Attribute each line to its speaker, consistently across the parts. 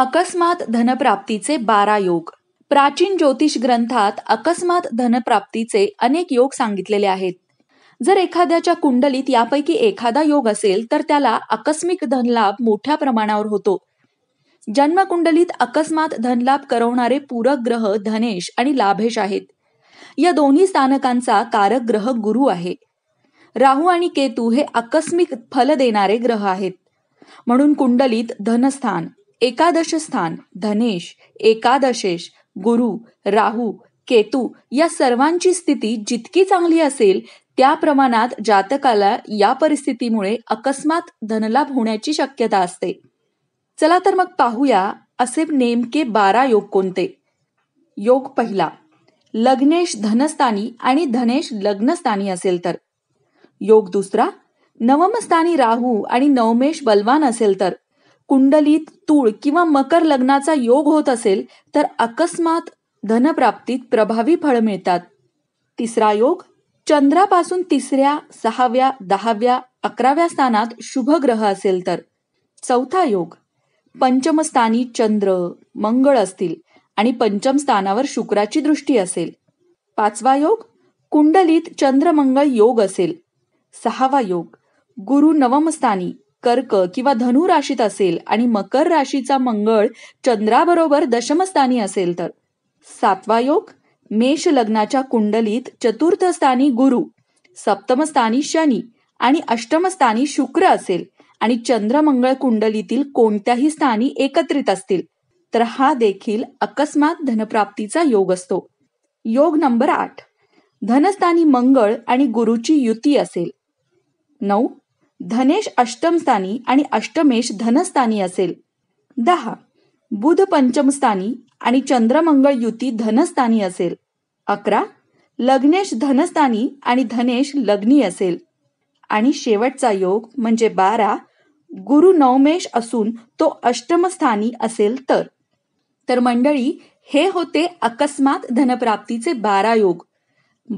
Speaker 1: अकस्मात धनप्राप्तीचे बारा योग प्राचीन ज्योतिष ग्रंथात अकस्मात धनप्राप्तीचे अनेक योग सांगितलेले आहेत जर एखाद्याच्या कुंडलीत यापैकी एखादा योग असेल तर त्याला आकस्मिक धनलाभ मोठ्या प्रमाणावर होतो जन्मकुंडलीत अकस्मात धनलाभ करवणारे पूरक ग्रह धनेश आणि लाभेश आहेत या दोन्ही स्थानकांचा कारक ग्रह गुरु आहे राहू आणि केतू हे आकस्मिक फल देणारे ग्रह आहेत म्हणून कुंडलीत धनस्थान एकादश स्थान धनेश एकादशेश गुरु राहू केतू या सर्वांची स्थिती जितकी चांगली असेल त्या प्रमाणात जातकाला या परिस्थितीमुळे अकस्मात धनलाभ होण्याची शक्यता असते चला तर मग पाहूया असे नेमके बारा योग कोणते योग पहिला लग्नेश धनस्थानी आणि धनेश लग्नस्थानी असेल तर योग दुसरा नवमस्थानी राहू आणि नवमेश बलवान असेल तर कुंडलीत तूळ किंवा मकर लग्नाचा योग होत असेल तर अकस्मात धनप्राप्तीत प्रभावी फळ मिळतात तिसरा योग चंद्रापासून तिसऱ्या सहाव्या दहाव्या अकराव्या स्थानात शुभ ग्रह असेल तर चौथा योग पंचमस्थानी चंद्र मंगळ असतील आणि पंचम स्थानावर शुक्राची दृष्टी असेल पाचवा योग कुंडलीत चंद्रमंगळ योग असेल सहावा योग गुरु नवमस्थानी कर्क किंवा धनु राशीत असेल आणि मकर राशीचा मंगळ चंद्राबरोबर दशमस्थानी असेल तर सातवा योग मेष लग्नाच्या कुंडलीत चतुर्थ स्थानी गुरु सप्तमस्थानी शनी आणि अष्टमस्थानी शुक्र असेल आणि चंद्रमंगळ कुंडलीतील कोणत्याही स्थानी एकत्रित असतील तर हा देखील अकस्मात धनप्राप्तीचा योग असतो योग नंबर आठ धनस्थानी मंगळ आणि गुरुची युती असेल नऊ धनेश अष्टमस्थानी आणि अष्टमेश धनस्थानी असेल दहा बुध पंचमस्थानी आणि चंद्रमंगळ युती धनस्थानी असेल अकरा लग्नेश धनस्थानी आणि धनेश लग्नी असेल आणि शेवटचा योग म्हणजे बारा गुरु नवमेश असून तो अष्टमस्थानी असेल तर तर मंडळी हे होते अकस्मात धनप्राप्तीचे बारा योग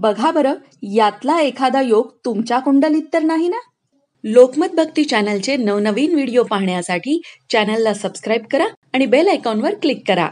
Speaker 1: बघा बरं यातला एखादा योग तुमच्या कुंडलीत तर नाही ना लोकमत भक्ती चॅनलचे नवनवीन व्हिडिओ पाहण्यासाठी चॅनलला सबस्क्राईब करा आणि बेल वर क्लिक करा